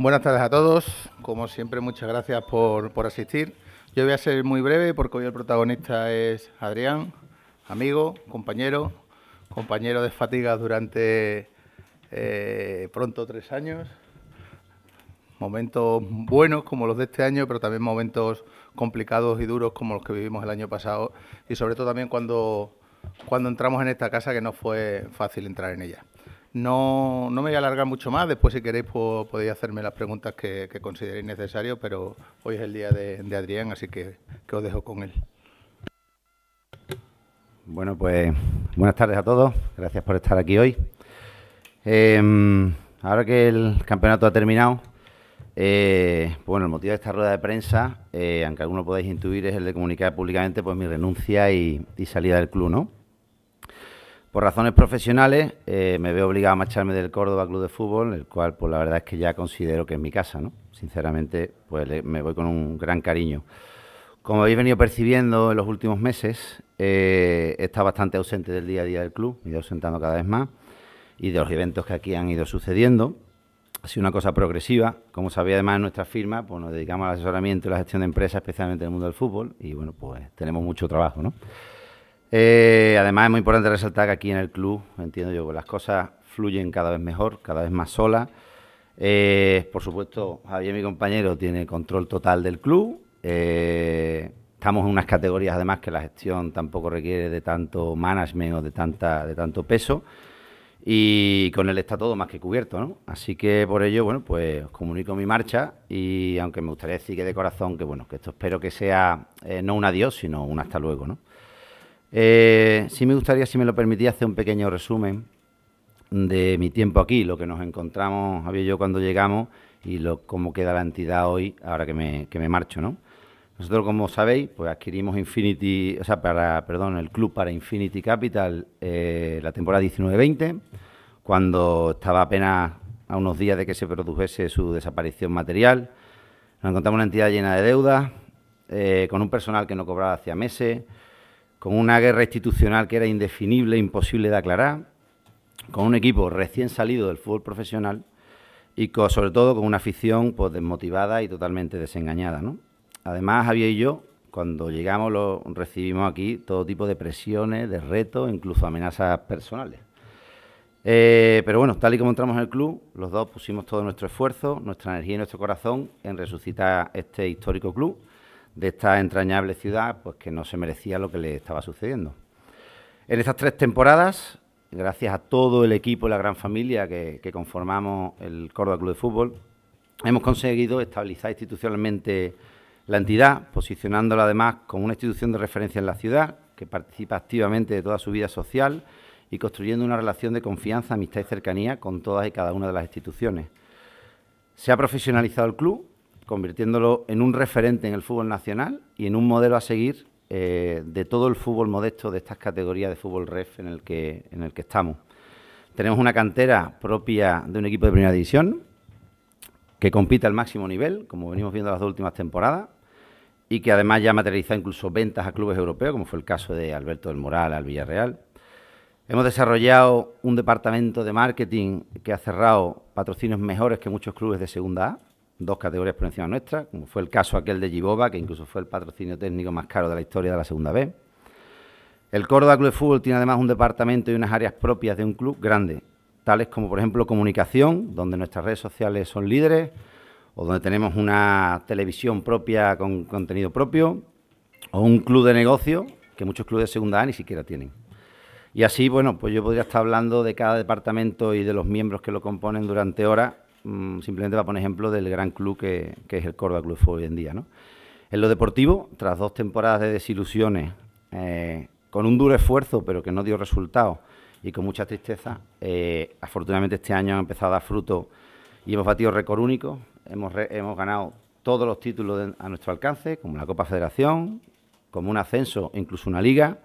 Buenas tardes a todos. Como siempre, muchas gracias por, asistir. Yo voy a ser muy breve porque hoy el protagonista es Adrián, amigo, compañero, compañero de fatigas durante eh, pronto tres años. Momentos buenos como los de este año, pero también momentos complicados y duros como los que vivimos el año pasado y sobre todo también cuando, cuando entramos en esta casa que no fue fácil entrar en ella. No, me voy a alargar mucho más, después si queréis podéis hacerme las preguntas que, consideréis necesario, pero hoy es el día de, Adrián, así que, os dejo con él. Bueno, pues buenas tardes a todos. Gracias por estar aquí hoy. Em, ahora que el campeonato ha terminado, eh, pues bueno, el motivo de esta rueda de prensa, eh, aunque alguno podáis intuir, es el de comunicar públicamente pues mi renuncia y, y salida del club, ¿no? Por razones profesionales eh, me veo obligado a marcharme del Córdoba Club de Fútbol, el cual pues la verdad es que ya considero que es mi casa, ¿no? Sinceramente, pues me voy con un gran cariño. Como habéis venido percibiendo en los últimos meses, eh, está bastante ausente del día a día del club, me he ido ausentando cada vez más y de los eventos que aquí han ido sucediendo. Ha sido una cosa progresiva. Como sabía además en nuestra firma, pues nos dedicamos al asesoramiento y la gestión de empresas, especialmente en el mundo del fútbol, y bueno, pues tenemos mucho trabajo, ¿no? Eh, además es muy importante resaltar que aquí en el club, entiendo yo, las cosas fluyen cada vez mejor, cada vez más solas. Eh, por supuesto, Javier, mi compañero, tiene control total del club. Eh, estamos en unas categorías, además, que la gestión tampoco requiere de tanto management o de, tanta, de tanto peso. Y con él está todo más que cubierto, ¿no? Así que por ello, bueno, pues os comunico mi marcha y aunque me gustaría decir que de corazón, que bueno, que esto espero que sea no un adiós, sino un hasta luego, ¿no? Eh, si me gustaría, si me lo permitía, hacer un pequeño resumen de mi tiempo aquí, lo que nos encontramos, Javier y yo, cuando llegamos y lo, cómo queda la entidad hoy, ahora que me, marcho, ¿no? Nosotros, como sabéis, pues adquirimos Infinity, o sea, para, perdón, el club para Infinity Capital eh, la temporada 19-20, cuando estaba apenas a unos días de que se produjese su desaparición material. Nos encontramos una entidad llena de deudas, eh, con un personal que no cobraba hacía meses, con una guerra institucional que era indefinible, imposible de aclarar, con un equipo recién salido del fútbol profesional y sobre todo con una afición pues, desmotivada y totalmente desengañada. Además, Javier y yo, cuando llegamos, lo recibimos aquí todo tipo de presiones, de retos, incluso amenazas personales. Eh, pero bueno, tal y como entramos en el club, los dos pusimos todo nuestro esfuerzo, nuestra energía y nuestro corazón en resucitar este histórico club de esta entrañable ciudad, pues que no se merecía lo que le estaba sucediendo. En estas tres temporadas, gracias a todo el equipo y la gran familia que, conformamos el Córdoba Club de Fútbol, hemos conseguido estabilizar institucionalmente la entidad, posicionándola además como una institución de referencia en la ciudad, que participa activamente de toda su vida social y construyendo una relación de confianza, amistad y cercanía con todas y cada una de las instituciones. Se ha profesionalizado el club convirtiéndolo en un referente en el fútbol nacional y en un modelo a seguir eh, de todo el fútbol modesto de estas categorías de fútbol ref en el que, en el que estamos. Tenemos una cantera propia de un equipo de primera división que compite al máximo nivel, como venimos viendo las dos últimas temporadas, y que además ya ha materializado incluso ventas a clubes europeos, como fue el caso de Alberto del Moral al Villarreal. Hemos desarrollado un departamento de marketing que ha cerrado patrocinios mejores que muchos clubes de segunda A dos categorías por encima nuestra, como fue el caso aquel de Giboba, que incluso fue el patrocinio técnico más caro de la historia de la segunda B. El Córdoba Club de Fútbol tiene además un departamento y unas áreas propias de un club grande, tales como por ejemplo comunicación, donde nuestras redes sociales son líderes, o donde tenemos una televisión propia con contenido propio, o un club de negocio que muchos clubes de segunda A ni siquiera tienen. Y así, bueno, pues yo podría estar hablando de cada departamento y de los miembros que lo componen durante horas Mm, simplemente para poner ejemplo del gran club que, es el Córdoba Club hoy en día. ¿no? En lo deportivo, tras dos temporadas de desilusiones, eh, con un duro esfuerzo, pero que no dio resultados y con mucha tristeza, eh, afortunadamente este año ha empezado a dar fruto y hemos batido récord único. Hemos, ganado todos los títulos a nuestro alcance, como la Copa Federación, como un ascenso, incluso una liga.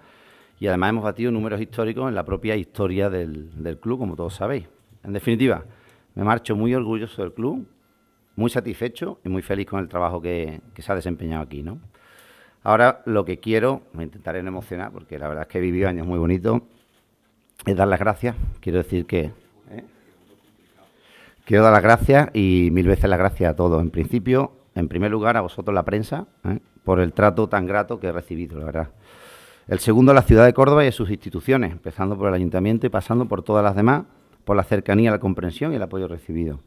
Y además hemos batido números históricos en la propia historia del, del club, como todos sabéis. En definitiva, me marcho muy orgulloso del club, muy satisfecho y muy feliz con el trabajo que, se ha desempeñado aquí, ¿no? Ahora lo que quiero, me intentaré emocionar porque la verdad es que he vivido años muy bonitos, es dar las gracias. Quiero decir que... ¿eh? Quiero dar las gracias y mil veces las gracias a todos. En principio, en primer lugar, a vosotros la prensa, ¿eh? por el trato tan grato que he recibido, la verdad. El segundo, a la ciudad de Córdoba y a sus instituciones, empezando por el ayuntamiento y pasando por todas las demás por la cercanía, la comprensión y el apoyo recibido.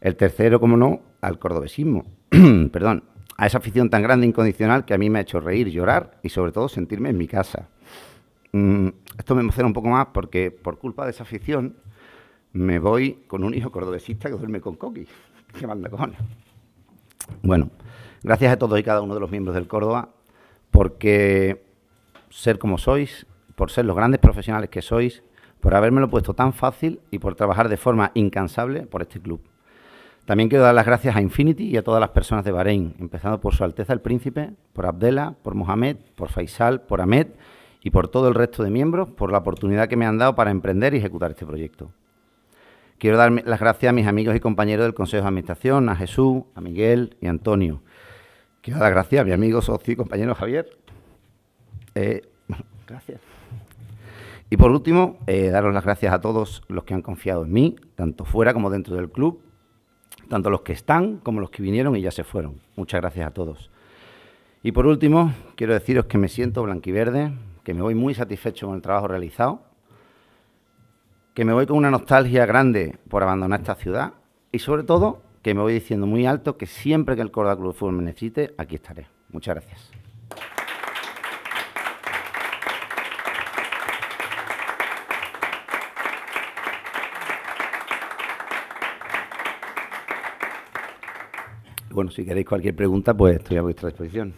El tercero, como no, al cordobesismo, perdón, a esa afición tan grande e incondicional que a mí me ha hecho reír, llorar y sobre todo sentirme en mi casa. Mm, esto me emociona un poco más porque por culpa de esa afición me voy con un hijo cordobesista que duerme con Coqui. ¡Qué manda Bueno, gracias a todos y cada uno de los miembros del Córdoba porque ser como sois, por ser los grandes profesionales que sois, por habérmelo puesto tan fácil y por trabajar de forma incansable por este club. También quiero dar las gracias a Infinity y a todas las personas de Bahrein, empezando por Su Alteza el Príncipe, por Abdela, por Mohamed, por Faisal, por Ahmed y por todo el resto de miembros por la oportunidad que me han dado para emprender y ejecutar este proyecto. Quiero dar las gracias a mis amigos y compañeros del Consejo de Administración, a Jesús, a Miguel y a Antonio. Quiero dar las gracias a mi amigo, socio y compañero Javier. Eh, gracias. Y por último, eh, daros las gracias a todos los que han confiado en mí, tanto fuera como dentro del club, tanto los que están como los que vinieron y ya se fueron. Muchas gracias a todos. Y por último, quiero deciros que me siento blanquiverde, que me voy muy satisfecho con el trabajo realizado, que me voy con una nostalgia grande por abandonar esta ciudad y sobre todo que me voy diciendo muy alto que siempre que el Corda Club Fútbol me necesite, aquí estaré. Muchas gracias. Bueno, si queréis cualquier pregunta, pues estoy a vuestra disposición.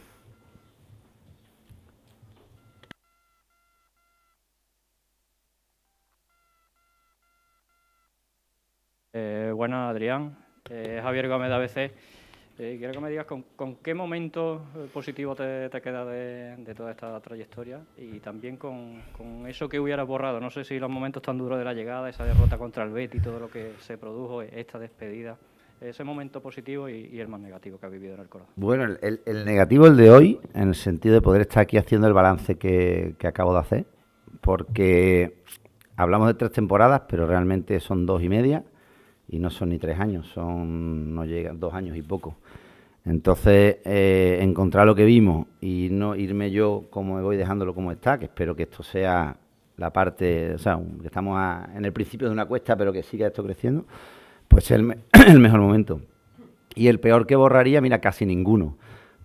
Eh, bueno, Adrián, eh, Javier Gómez de ABC. Eh, quiero que me digas con, qué momento eh, positivo te, queda de, toda esta trayectoria y también con, eso que hubiera borrado. No sé si los momentos tan duros de la llegada, esa derrota contra el Betis, todo lo que se produjo, esta despedida ese momento positivo y, el más negativo que ha vivido en el corazón. Bueno, el, negativo, el de hoy, en el sentido de poder estar aquí haciendo el balance que, acabo de hacer, porque hablamos de tres temporadas, pero realmente son dos y media y no son ni tres años, son no llegan dos años y poco. Entonces, eh, encontrar lo que vimos y no irme yo como me voy dejándolo como está, que espero que esto sea la parte, o sea, que estamos en el principio de una cuesta, pero que siga esto creciendo pues el, mejor momento. Y el peor que borraría, mira, casi ninguno.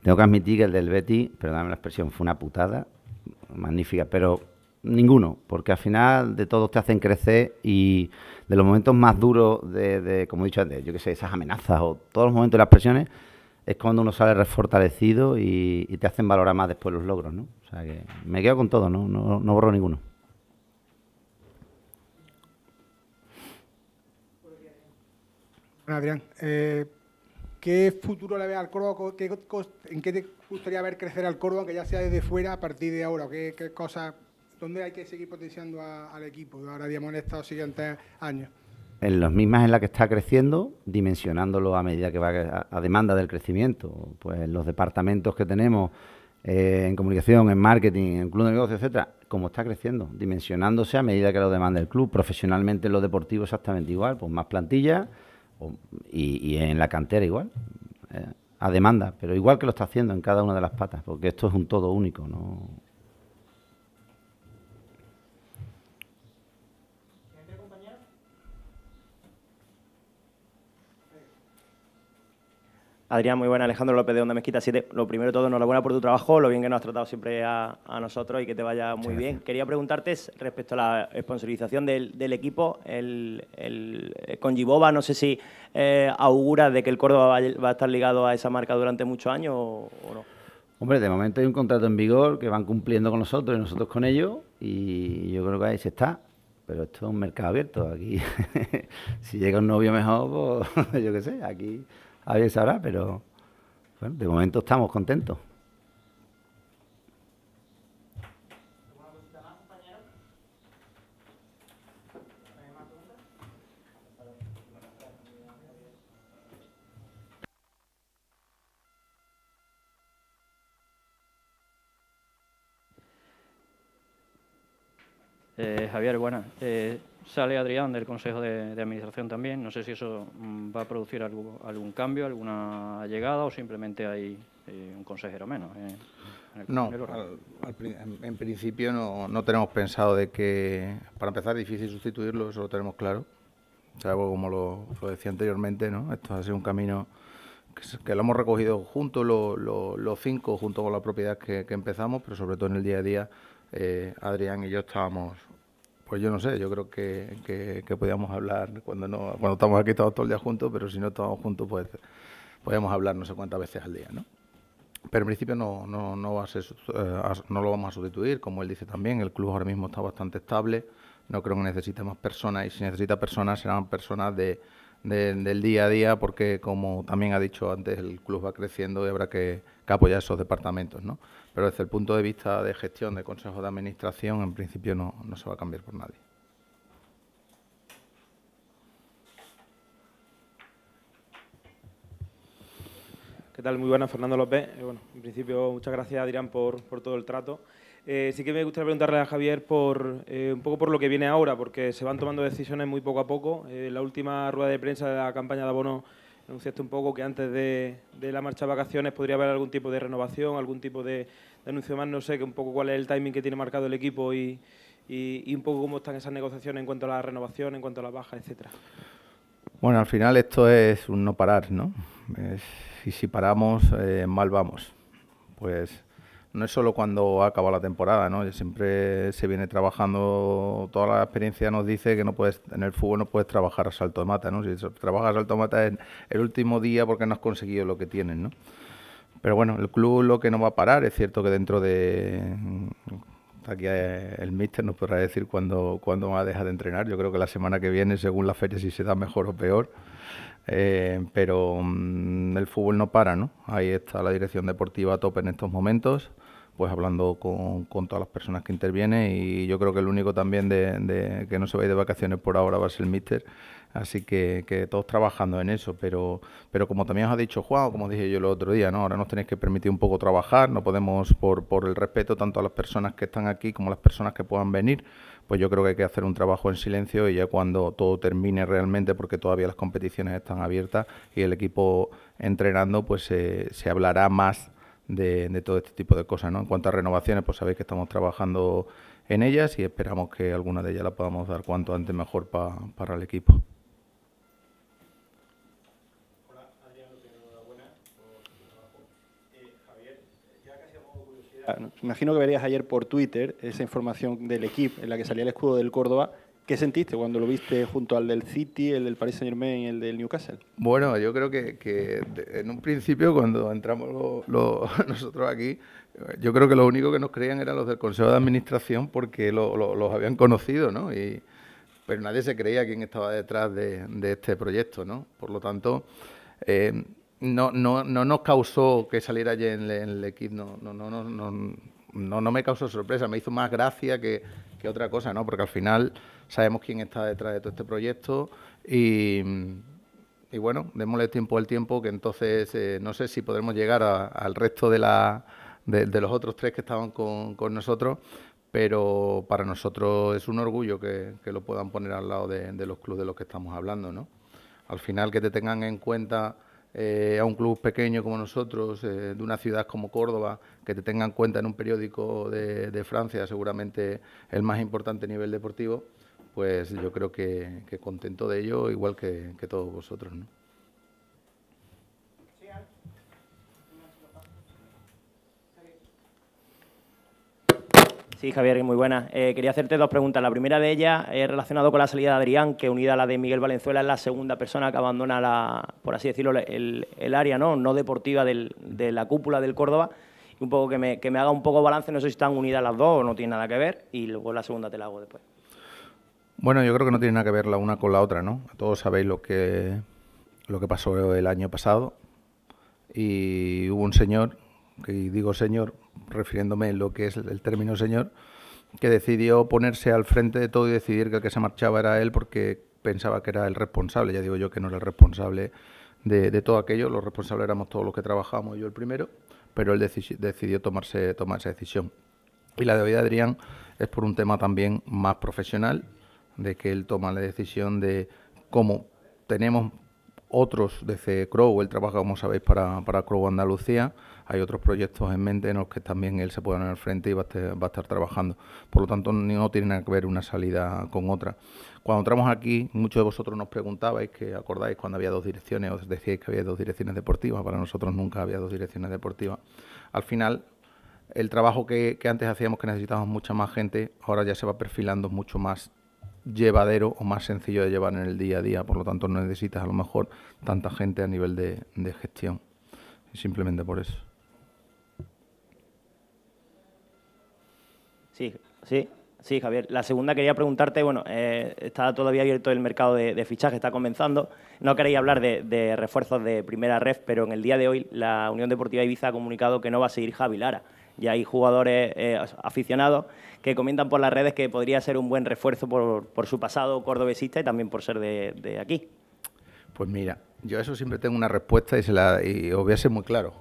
Tengo que admitir que el del Betty, perdóname la expresión, fue una putada magnífica, pero ninguno, porque al final de todos te hacen crecer y de los momentos más duros de, como he dicho antes, yo qué sé, esas amenazas o todos los momentos de las presiones, es cuando uno sale refortalecido y, te hacen valorar más después los logros, ¿no? O sea que me quedo con todo, No, no borro ninguno. Adrián, eh, ¿qué futuro le ve al Córdoba? ¿En qué te gustaría ver crecer al Córdoba, aunque ya sea desde fuera a partir de ahora? ¿Qué, qué dónde hay que seguir potenciando al equipo ahora, digamos, en estos siguientes años? En las mismas en las que está creciendo, dimensionándolo a medida que va a, demanda del crecimiento. Pues los departamentos que tenemos eh, en comunicación, en marketing, en club de negocios, etcétera, como está creciendo, dimensionándose a medida que lo demanda el club. Profesionalmente, en lo deportivo, exactamente igual, pues más plantilla y, en la cantera igual, eh, a demanda, pero igual que lo está haciendo en cada una de las patas, porque esto es un todo único, ¿no? Adrián, muy buena. Alejandro López de Onda Mezquita 7. Lo primero de todo, enhorabuena por tu trabajo, lo bien que nos has tratado siempre a, nosotros y que te vaya muy bien. Quería preguntarte respecto a la sponsorización del, equipo, el, eh, con Giboba. no sé si eh, augura de que el Córdoba va, a estar ligado a esa marca durante muchos años o no. Hombre, de momento hay un contrato en vigor que van cumpliendo con nosotros y nosotros con ellos y yo creo que ahí se está pero esto es un mercado abierto. Aquí, si llega un novio mejor, pues yo qué sé, aquí a veces sabrá, pero de momento estamos contentos. Eh, Javier, bueno, eh, Sale Adrián del Consejo de, Administración también. No sé si eso mm, va a producir algo, algún cambio, alguna llegada o simplemente hay eh, un consejero menos. Eh, en no, en, en principio no, no, tenemos pensado de que, para empezar, es difícil sustituirlo, eso lo tenemos claro. Salvo como lo, decía anteriormente, ¿no? esto ha sido un camino que, lo hemos recogido juntos, los cinco, junto con la propiedad que, que empezamos, pero sobre todo en el día a día eh, Adrián y yo estábamos pues yo no sé, yo creo que, que, podíamos hablar cuando no cuando estamos aquí todos todo el día juntos, pero si no estamos juntos, pues podemos hablar no sé cuántas veces al día, ¿no? Pero en principio no, no, va a ser, eh, no lo vamos a sustituir, como él dice también, el club ahora mismo está bastante estable, no creo que necesite más personas y si necesita personas serán personas de, del día a día, porque como también ha dicho antes, el club va creciendo y habrá que, apoyar esos departamentos, ¿no? Pero desde el punto de vista de gestión, de consejo de administración, en principio no, no se va a cambiar por nadie. ¿Qué tal? Muy buenas, Fernando López. Eh, bueno, en principio, muchas gracias, Adrián, por, por todo el trato. Eh, sí que me gustaría preguntarle a Javier por eh, un poco por lo que viene ahora, porque se van tomando decisiones muy poco a poco. Eh, la última rueda de prensa de la campaña de abono anunciaste un poco que antes de, la marcha de vacaciones podría haber algún tipo de renovación, algún tipo de, anuncio más, no sé, que un poco cuál es el timing que tiene marcado el equipo y, un poco cómo están esas negociaciones en cuanto a la renovación, en cuanto a las bajas, etcétera. Bueno, al final esto es un no parar, ¿no? y si paramos, mal vamos. Pues no es solo cuando acaba la temporada, ¿no? Siempre se viene trabajando, toda la experiencia nos dice que no puedes, en el fútbol no puedes trabajar a salto de mata, ¿no? Si trabajas a salto de mata en el último día porque no has conseguido lo que tienes, ¿no? Pero bueno, el club lo que no va a parar, es cierto que dentro de aquí eh, el míster nos podrá decir cuándo, va a dejar de entrenar. Yo creo que la semana que viene, según la feria, si se da mejor o peor. Eh, pero mm, el fútbol no para, ¿no? Ahí está la dirección deportiva a tope en estos momentos, pues hablando con, todas las personas que intervienen y yo creo que el único también de, que no se va ir de vacaciones por ahora va a ser el míster Así que, que, todos trabajando en eso, pero, pero como también os ha dicho Juan, como dije yo el otro día, ¿no? ahora nos tenéis que permitir un poco trabajar, no podemos, por, por el respeto tanto a las personas que están aquí como a las personas que puedan venir, pues yo creo que hay que hacer un trabajo en silencio y ya cuando todo termine realmente, porque todavía las competiciones están abiertas y el equipo entrenando, pues se hablará más de, todo este tipo de cosas. ¿no? En cuanto a renovaciones, pues sabéis que estamos trabajando en ellas y esperamos que alguna de ellas la podamos dar cuanto antes mejor para el equipo. imagino que verías ayer por Twitter esa información del equipo en la que salía el escudo del Córdoba. ¿Qué sentiste cuando lo viste junto al del City, el del Paris Saint Germain y el del Newcastle? Bueno, yo creo que, en un principio, cuando entramos nosotros aquí, yo creo que lo único que nos creían eran los del Consejo de Administración porque los habían conocido, ¿no? Y, pero nadie se creía quién estaba detrás de, este proyecto, ¿no? Por lo tanto, eh, no, no, no nos causó que saliera allí en, el equipo, no, no, no, no, no, no, me causó sorpresa, me hizo más gracia que, que otra cosa, ¿no? Porque al final sabemos quién está detrás de todo este proyecto y, y bueno, démosle tiempo al tiempo, que entonces eh, no sé si podremos llegar al resto de, la, de, los otros tres que estaban con, con, nosotros, pero para nosotros es un orgullo que, lo puedan poner al lado de, los clubes de los que estamos hablando, ¿no? Al final que te tengan en cuenta eh, a un club pequeño como nosotros, eh, de una ciudad como Córdoba, que te tengan en cuenta en un periódico de, Francia, seguramente el más importante nivel deportivo, pues yo creo que, contento de ello, igual que, que todos vosotros. ¿no? Sí, Javier, muy buena. Eh, quería hacerte dos preguntas. La primera de ellas es relacionada con la salida de Adrián, que unida a la de Miguel Valenzuela es la segunda persona que abandona, la, por así decirlo, el, área no, no deportiva de la cúpula del Córdoba. Un poco que me, haga un poco balance, no sé si están unidas las dos o no tienen nada que ver, y luego la segunda te la hago después. Bueno, yo creo que no tiene nada que ver la una con la otra, ¿no? Todos sabéis lo que, lo que pasó el año pasado y hubo un señor, que digo señor refiriéndome a lo que es el término señor, que decidió ponerse al frente de todo y decidir que el que se marchaba era él porque pensaba que era el responsable. Ya digo yo que no era el responsable de, todo aquello, los responsables éramos todos los que trabajamos, yo el primero, pero él decidió tomarse, tomar esa decisión. Y la de hoy Adrián es por un tema también más profesional, de que él toma la decisión de cómo tenemos otros desde Crow, e él trabaja, como sabéis, para, para Crow e Andalucía, hay otros proyectos en mente en los que también él se puede poner al frente y va a, estar, trabajando. Por lo tanto, no tiene nada que ver una salida con otra. Cuando entramos aquí, muchos de vosotros nos preguntabais que acordáis cuando había dos direcciones, os decíais que había dos direcciones deportivas, para nosotros nunca había dos direcciones deportivas. Al final, el trabajo que, antes hacíamos, que necesitábamos mucha más gente, ahora ya se va perfilando mucho más llevadero o más sencillo de llevar en el día a día, por lo tanto no necesitas a lo mejor tanta gente a nivel de gestión. Simplemente por eso. Sí, sí. Sí, Javier. La segunda quería preguntarte, bueno, eh, está todavía abierto el mercado de, fichaje, está comenzando. No quería hablar de, refuerzos de primera ref, pero en el día de hoy la Unión Deportiva Ibiza ha comunicado que no va a seguir Javi Lara. Y hay jugadores eh, aficionados que comentan por las redes que podría ser un buen refuerzo por, su pasado cordobesista y también por ser de, aquí. Pues mira, yo a eso siempre tengo una respuesta y, se la, y os voy a ser muy claro.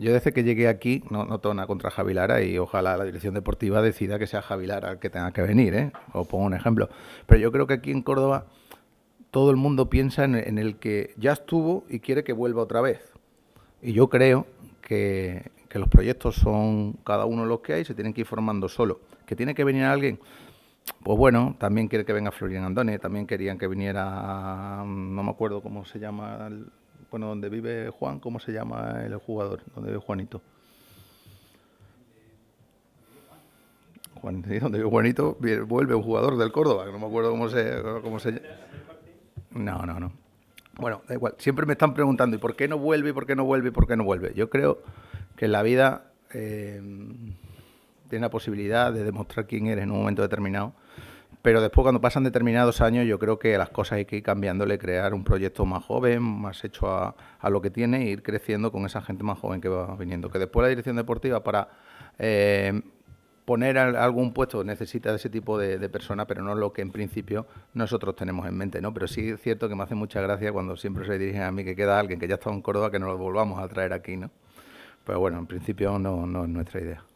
Yo desde que llegué aquí no, no nada contra Javilara y ojalá la dirección deportiva decida que sea Javilara el que tenga que venir, ¿eh? Os pongo un ejemplo. Pero yo creo que aquí en Córdoba todo el mundo piensa en, el que ya estuvo y quiere que vuelva otra vez. Y yo creo que, los proyectos son cada uno los que hay, se tienen que ir formando solo. Que tiene que venir alguien, pues bueno, también quiere que venga Florian Andone, también querían que viniera, mm, no me acuerdo cómo se llama bueno, donde vive Juan, ¿cómo se llama el jugador? ¿Dónde vive Juanito. Juan, ¿sí? donde vive Juanito, vuelve un jugador del Córdoba, que no me acuerdo cómo se, cómo se llama. No, no, no. Bueno, da igual. Siempre me están preguntando, ¿y por qué no vuelve? ¿Por qué no vuelve? ¿Por qué no vuelve? Yo creo que la vida eh, tiene la posibilidad de demostrar quién eres en un momento determinado pero después cuando pasan determinados años yo creo que las cosas hay que ir cambiándole, crear un proyecto más joven, más hecho a, lo que tiene, e ir creciendo con esa gente más joven que va viniendo. Que después la dirección deportiva para eh, poner algún puesto necesita de ese tipo de, de personas, pero no lo que en principio nosotros tenemos en mente, ¿no? Pero sí es cierto que me hace mucha gracia cuando siempre se dirigen a mí que queda alguien que ya está en Córdoba que nos lo volvamos a traer aquí, ¿no? Pero bueno, en principio no es nuestra idea.